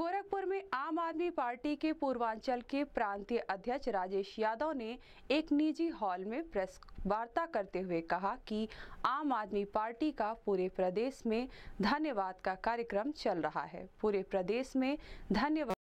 गोरखपुर में आम आदमी पार्टी के पूर्वांचल के प्रांतीय अध्यक्ष राजेश यादव ने एक निजी हॉल में प्रेस वार्ता करते हुए कहा कि आम आदमी पार्टी का पूरे प्रदेश में धन्यवाद का कार्यक्रम चल रहा है पूरे प्रदेश में धन्यवाद